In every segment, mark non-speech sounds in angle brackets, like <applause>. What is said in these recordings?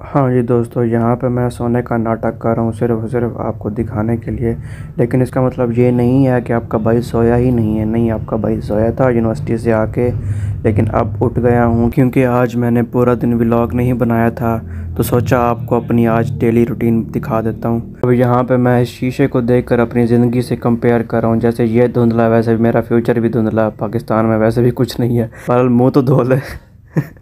हाँ जी दोस्तों यहाँ पे मैं सोने का नाटक कर रहा हूँ सिर्फ सिर्फ आपको दिखाने के लिए लेकिन इसका मतलब ये नहीं है कि आपका भाई सोया ही नहीं है नहीं आपका भाई सोया था यूनिवर्सिटी से आके लेकिन अब उठ गया हूँ क्योंकि आज मैंने पूरा दिन व्लॉग नहीं बनाया था तो सोचा आपको अपनी आज डेली रूटीन दिखा देता हूँ अब यहाँ पर मैं इस शीशे को देख कर अपनी ज़िंदगी से कंपेयर कर रहा हूँ जैसे ये धुंधला वैसे मेरा फ्यूचर भी धुंधला पाकिस्तान में वैसे भी कुछ नहीं है पर मुँह तो धो ले <laughs>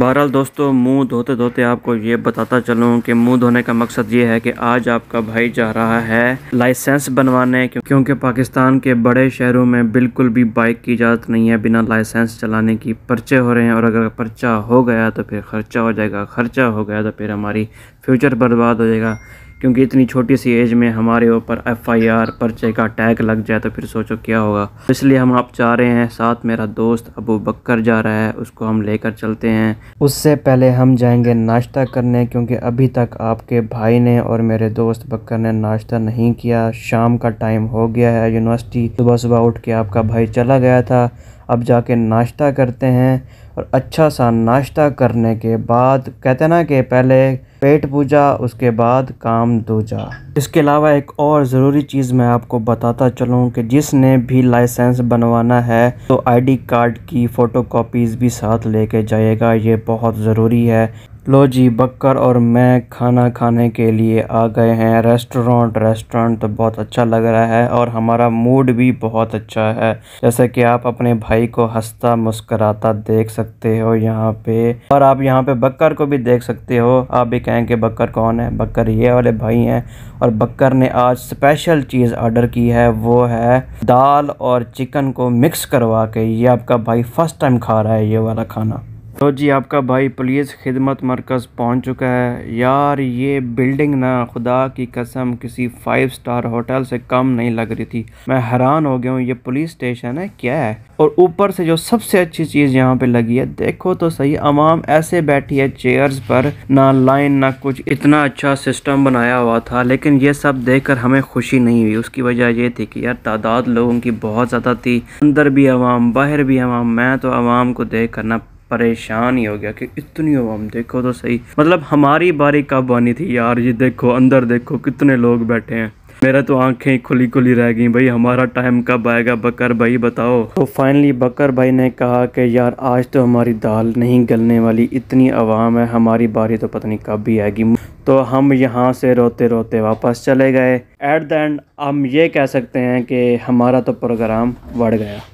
बहरहाल दोस्तों मुंह धोते धोते आपको ये बताता चलूँ कि मुंह धोने का मकसद ये है कि आज आपका भाई जा रहा है लाइसेंस बनवाने क्योंकि पाकिस्तान के बड़े शहरों में बिल्कुल भी बाइक की इजाज़त नहीं है बिना लाइसेंस चलाने की पर्चे हो रहे हैं और अगर पर्चा हो गया तो फिर खर्चा हो जाएगा खर्चा हो गया तो फिर हमारी फ्यूचर बर्बाद हो जाएगा क्योंकि इतनी छोटी सी एज में हमारे ऊपर एफआईआर पर्चे का टैग लग जाए तो फिर सोचो क्या होगा तो इसलिए हम आप जा रहे हैं साथ मेरा दोस्त अबू बकर जा रहा है उसको हम लेकर चलते हैं उससे पहले हम जाएंगे नाश्ता करने क्योंकि अभी तक आपके भाई ने और मेरे दोस्त बकर ने नाश्ता नहीं किया शाम का टाइम हो गया है यूनिवर्सिटी सुबह सुबह उठ के आपका भाई चला गया था अब जाके नाश्ता करते हैं और अच्छा सा नाश्ता करने के बाद कहते हैं ना कि पहले पेट पूजा उसके बाद काम दूजा इसके अलावा एक और ज़रूरी चीज़ मैं आपको बताता चलूँ कि जिसने भी लाइसेंस बनवाना है तो आईडी कार्ड की फ़ोटो भी साथ लेके जाएगा ये बहुत ज़रूरी है लो जी बकर और मैं खाना खाने के लिए आ गए हैं रेस्टोरेंट रेस्टोरेंट तो बहुत अच्छा लग रहा है और हमारा मूड भी बहुत अच्छा है जैसे कि आप अपने भाई को हंसता मुस्कराता देख सकते हो यहाँ पे और आप यहाँ पे बकर को भी देख सकते हो आप भी कहेंगे बकर कौन है बकर ये वाले भाई हैं और बकर ने आज स्पेशल चीज़ ऑर्डर की है वो है दाल और चिकन को मिक्स करवा के ये आपका भाई फर्स्ट टाइम खा रहा है ये वाला खाना तो जी आपका भाई पुलिस खिदमत मरकज़ पहुंच चुका है यार ये बिल्डिंग ना खुदा की कसम किसी फाइव स्टार होटल से कम नहीं लग रही थी मैं हैरान हो गया हूँ ये पुलिस स्टेशन है क्या है और ऊपर से जो सबसे अच्छी चीज़ यहाँ पे लगी है देखो तो सही आवाम ऐसे बैठी है चेयर्स पर ना लाइन ना कुछ इतना अच्छा सिस्टम बनाया हुआ था लेकिन ये सब देख कर हमें खुशी नहीं हुई उसकी वजह ये थी कि यार तादाद लोगों की बहुत ज़्यादा थी अंदर भी आवाम बाहर भी आवाम मैं तो आवाम को देख कर ना परेशान ही हो गया कि इतनी हम देखो तो सही मतलब हमारी बारी कब आनी थी यार ये देखो अंदर देखो कितने लोग बैठे हैं मेरा तो आंखें खुली खुली रह गई भाई हमारा टाइम कब आएगा बकर भाई बताओ तो फाइनली बकर भाई ने कहा कि यार आज तो हमारी दाल नहीं गलने वाली इतनी आवाम है हमारी बारी तो पता नहीं कब भी आएगी तो हम यहाँ से रोते रोते वापस चले गए एट द एंड हम ये कह सकते हैं कि हमारा तो प्रोग्राम बढ़ गया